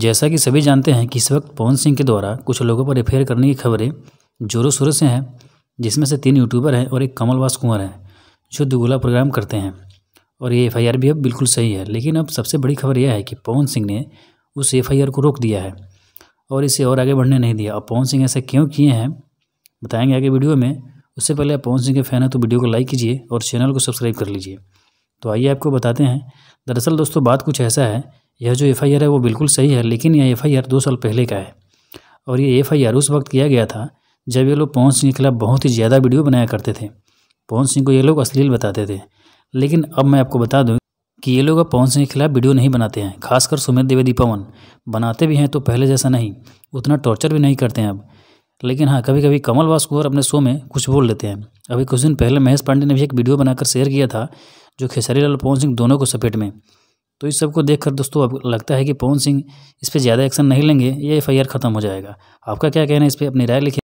जैसा कि सभी जानते हैं कि इस वक्त पवन सिंह के द्वारा कुछ लोगों पर अफेयर करने की खबरें जोरों शोरों से हैं जिसमें से तीन यूट्यूबर हैं और एक कमलवास कुंवर हैं जो दुगुला प्रोग्राम करते हैं और ये एफआईआर भी अब बिल्कुल सही है लेकिन अब सबसे बड़ी खबर यह है कि पवन सिंह ने उस एफ को रोक दिया है और इसे और आगे बढ़ने नहीं दिया अब पवन सिंह ऐसा क्यों किए हैं बताएंगे आगे वीडियो में उससे पहले आप पवन सिंह के फ़ैन हैं तो वीडियो को लाइक कीजिए और चैनल को सब्सक्राइब कर लीजिए तो आइए आपको बताते हैं दरअसल दोस्तों बात कुछ ऐसा है यह जो एफ़ है वो बिल्कुल सही है लेकिन यह एफ़ दो साल पहले का है और ये एफ़ उस वक्त किया गया था जब ये लोग पवन सिंह के खिलाफ बहुत ही ज़्यादा वीडियो बनाया करते थे पवन सिंह को ये लोग अश्लील बताते थे लेकिन अब मैं आपको बता दूं कि ये लोग अब पवन सिंह के खिलाफ वीडियो नहीं बनाते हैं खासकर सुमित द्विवेदी पवन बनाते भी हैं तो पहले जैसा नहीं उतना टॉर्चर भी नहीं करते हैं अब लेकिन हाँ कभी कभी कमल वासकुवर अपने शो में कुछ बोल लेते हैं अभी कुछ दिन पहले महेश पांडे ने भी एक वीडियो बनाकर शेयर किया था जो खेसारी लाल पवन सिंह दोनों को सपेट में तो इस सबको देखकर दोस्तों अब लगता है कि पवन सिंह इस पर ज़्यादा एक्शन नहीं लेंगे ये एफ ख़त्म हो जाएगा आपका क्या कहना है इस पर अपनी राय लिखे